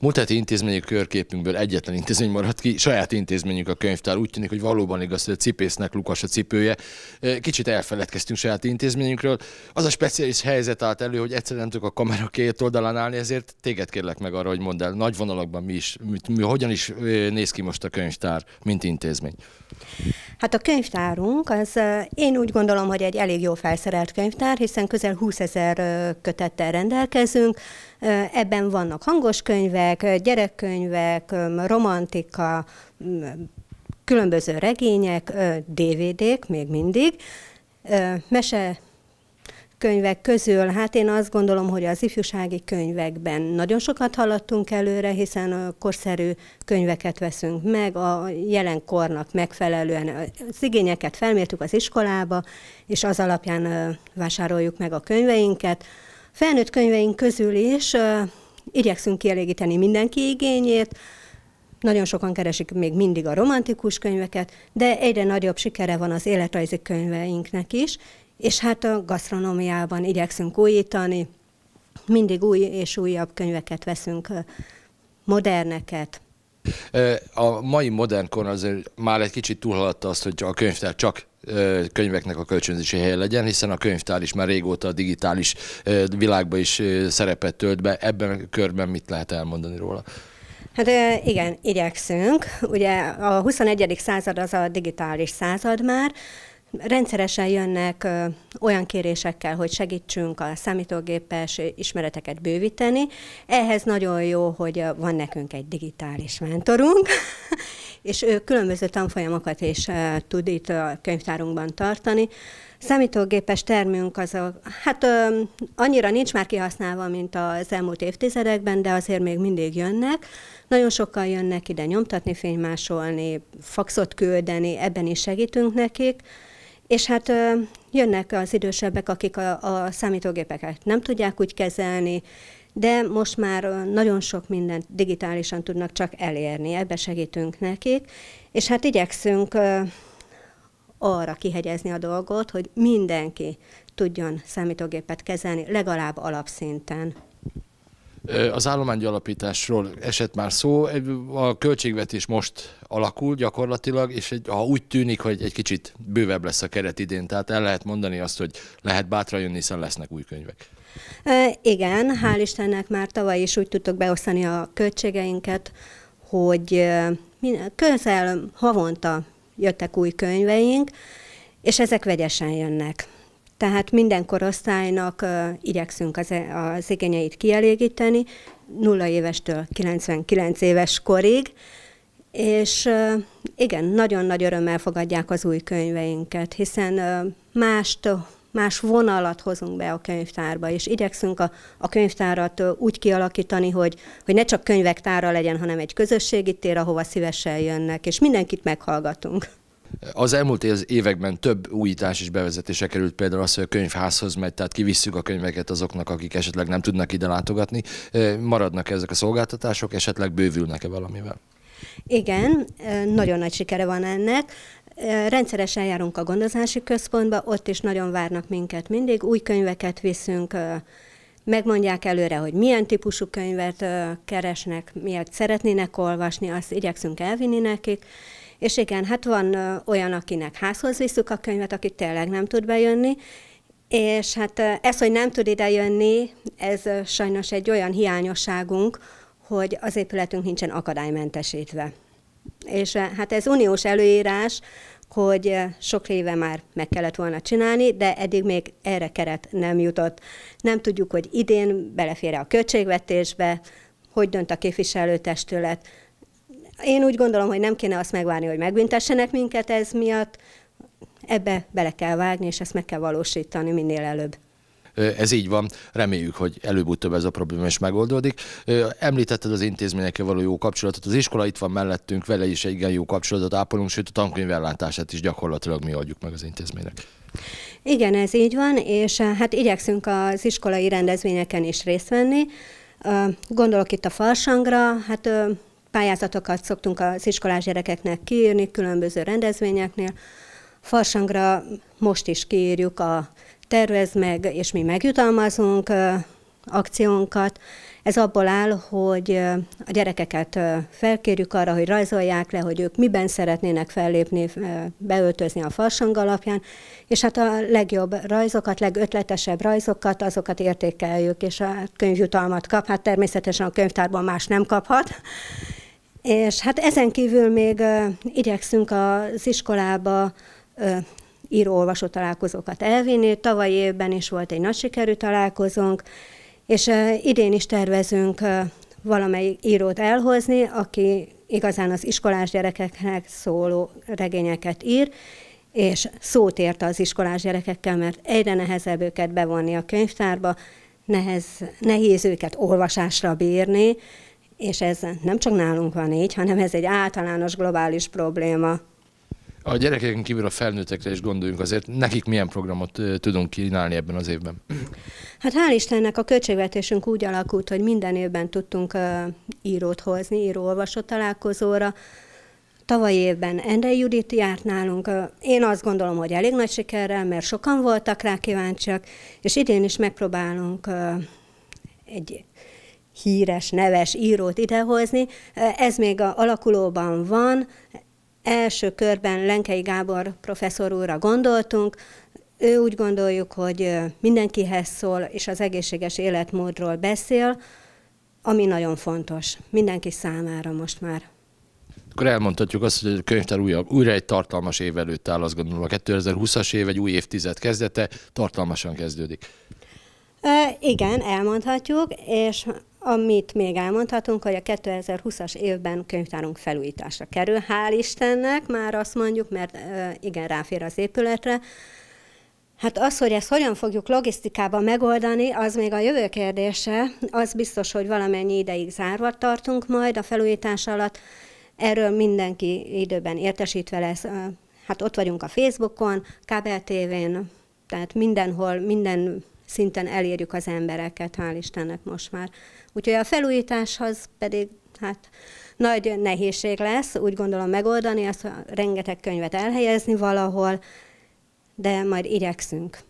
Múlt heti intézményi körképünkből egyetlen intézmény maradt ki, saját intézményünk a könyvtár. Úgy tűnik, hogy valóban igaz, hogy a cipésznek Lukas a cipője. E, kicsit elfeledkeztünk saját intézményünkről. Az a speciális helyzet állt elő, hogy egyszerűen nem tudok a kamera két oldalán állni, ezért téged kérlek meg arra, hogy mondd el nagy vonalakban mi is, mi, mi, hogyan is e, néz ki most a könyvtár, mint intézmény. Hát a könyvtárunk, az én úgy gondolom, hogy egy elég jó felszerelt könyvtár, hiszen közel 20 ezer kötettel rendelkezünk. Ebben vannak hangos könyvek, gyerekkönyvek, romantika, különböző regények, DVD-k még mindig, mese könyvek közül, hát én azt gondolom, hogy az ifjúsági könyvekben nagyon sokat haladtunk előre, hiszen a korszerű könyveket veszünk meg, a jelenkornak megfelelően az igényeket felmértük az iskolába, és az alapján vásároljuk meg a könyveinket. Felnőtt könyveink közül is igyekszünk kielégíteni mindenki igényét, nagyon sokan keresik még mindig a romantikus könyveket, de egyre nagyobb sikere van az életrajzi könyveinknek is, és hát a gasztronómiában igyekszünk újítani, mindig új és újabb könyveket veszünk, moderneket. A mai modern kor azért már egy kicsit túlhaladta azt, hogy a könyvtár csak könyveknek a kölcsönzési helye legyen, hiszen a könyvtár is már régóta a digitális világba is szerepet tölt be. Ebben a körben mit lehet elmondani róla? Hát igen, igyekszünk. Ugye a 21. század az a digitális század már, Rendszeresen jönnek olyan kérésekkel, hogy segítsünk a számítógépes ismereteket bővíteni. Ehhez nagyon jó, hogy van nekünk egy digitális mentorunk, és ő különböző tanfolyamokat is tud itt a könyvtárunkban tartani. Számítógépes termünk az a, hát ö, annyira nincs már kihasználva, mint az elmúlt évtizedekben, de azért még mindig jönnek. Nagyon sokan jönnek ide nyomtatni, fénymásolni, faxot küldeni, ebben is segítünk nekik. És hát jönnek az idősebbek, akik a, a számítógépeket nem tudják úgy kezelni, de most már nagyon sok mindent digitálisan tudnak csak elérni, ebbe segítünk nekik, és hát igyekszünk arra kihegyezni a dolgot, hogy mindenki tudjon számítógépet kezelni, legalább alapszinten. Az alapításról esett már szó, a költségvetés most alakul gyakorlatilag, és egy, ha úgy tűnik, hogy egy kicsit bővebb lesz a keret idén, tehát el lehet mondani azt, hogy lehet bátran jönni, hiszen lesznek új könyvek. E, igen, hál' Istennek már tavaly is úgy tudtuk beosztani a költségeinket, hogy közel havonta jöttek új könyveink, és ezek vegyesen jönnek tehát minden korosztálynak igyekszünk az, e- az igényeit kielégíteni, 0 évestől 99 éves korig, és igen, nagyon nagy örömmel fogadják az új könyveinket, hiszen mást, más vonalat hozunk be a könyvtárba, és igyekszünk a, a könyvtárat úgy kialakítani, hogy, hogy ne csak könyvek tára legyen, hanem egy közösségi tér, ahova szívesen jönnek, és mindenkit meghallgatunk. Az elmúlt években több újítás és bevezetése került, például az, hogy a könyvházhoz megy, tehát kivisszük a könyveket azoknak, akik esetleg nem tudnak ide látogatni. Maradnak -e ezek a szolgáltatások, esetleg bővülnek-e valamivel? Igen, nagyon nagy sikere van ennek. Rendszeresen járunk a gondozási központba, ott is nagyon várnak minket mindig, új könyveket viszünk, megmondják előre, hogy milyen típusú könyvet keresnek, miért szeretnének olvasni, azt igyekszünk elvinni nekik, és igen, hát van olyan, akinek házhoz visszük a könyvet, aki tényleg nem tud bejönni, és hát ez, hogy nem tud idejönni, ez sajnos egy olyan hiányosságunk, hogy az épületünk nincsen akadálymentesítve. És hát ez uniós előírás, hogy sok éve már meg kellett volna csinálni, de eddig még erre keret nem jutott. Nem tudjuk, hogy idén belefér a költségvetésbe, hogy dönt a képviselőtestület, én úgy gondolom, hogy nem kéne azt megvárni, hogy megbüntessenek minket ez miatt. Ebbe bele kell vágni, és ezt meg kell valósítani minél előbb. Ez így van, reméljük, hogy előbb-utóbb ez a probléma is megoldódik. Említetted az intézményekkel való jó kapcsolatot, az iskola itt van mellettünk, vele is egy igen jó kapcsolatot ápolunk, sőt a tankönyv ellátását is gyakorlatilag mi adjuk meg az intézménynek. Igen, ez így van, és hát igyekszünk az iskolai rendezvényeken is részt venni. Gondolok itt a falsangra, hát pályázatokat szoktunk az iskolás gyerekeknek kiírni különböző rendezvényeknél. Farsangra most is kiírjuk a tervez meg, és mi megjutalmazunk akciónkat, ez abból áll, hogy a gyerekeket felkérjük arra, hogy rajzolják le, hogy ők miben szeretnének fellépni, beöltözni a farsang alapján, és hát a legjobb rajzokat, legötletesebb rajzokat, azokat értékeljük, és a könyvjutalmat kap. Hát természetesen a könyvtárban más nem kaphat. És hát ezen kívül még igyekszünk az iskolába író-olvasó találkozókat elvinni. Tavaly évben is volt egy nagy sikerű találkozónk, és idén is tervezünk valamelyik írót elhozni, aki igazán az iskolás gyerekeknek szóló regényeket ír, és szót érte az iskolás gyerekekkel, mert egyre nehezebb őket bevonni a könyvtárba, nehez, nehéz őket olvasásra bírni, és ez nem csak nálunk van így, hanem ez egy általános globális probléma a gyerekeken kívül a felnőttekre is gondoljunk azért, nekik milyen programot tudunk kínálni ebben az évben? Hát hál' Istennek a költségvetésünk úgy alakult, hogy minden évben tudtunk írót hozni, író-olvasó találkozóra, Tavaly évben Endre Judit járt nálunk. Én azt gondolom, hogy elég nagy sikerrel, mert sokan voltak rá kíváncsiak, és idén is megpróbálunk egy híres, neves írót idehozni. Ez még a alakulóban van, első körben Lenkei Gábor professzor úrra gondoltunk, ő úgy gondoljuk, hogy mindenkihez szól, és az egészséges életmódról beszél, ami nagyon fontos mindenki számára most már. Akkor elmondhatjuk azt, hogy a könyvtár újra, újra egy tartalmas év előtt áll, azt gondolom. A 2020-as év egy új évtized kezdete, tartalmasan kezdődik. E, igen, elmondhatjuk, és amit még elmondhatunk, hogy a 2020-as évben könyvtárunk felújításra kerül, hál' Istennek, már azt mondjuk, mert igen, ráfér az épületre, Hát az, hogy ezt hogyan fogjuk logisztikában megoldani, az még a jövő kérdése. Az biztos, hogy valamennyi ideig zárva tartunk majd a felújítás alatt. Erről mindenki időben értesítve lesz. Hát ott vagyunk a Facebookon, kábel tévén, tehát mindenhol, minden szinten elérjük az embereket, hál' Istennek most már. Úgyhogy a felújításhoz pedig hát nagy nehézség lesz, úgy gondolom megoldani, azt rengeteg könyvet elhelyezni valahol, de majd igyekszünk.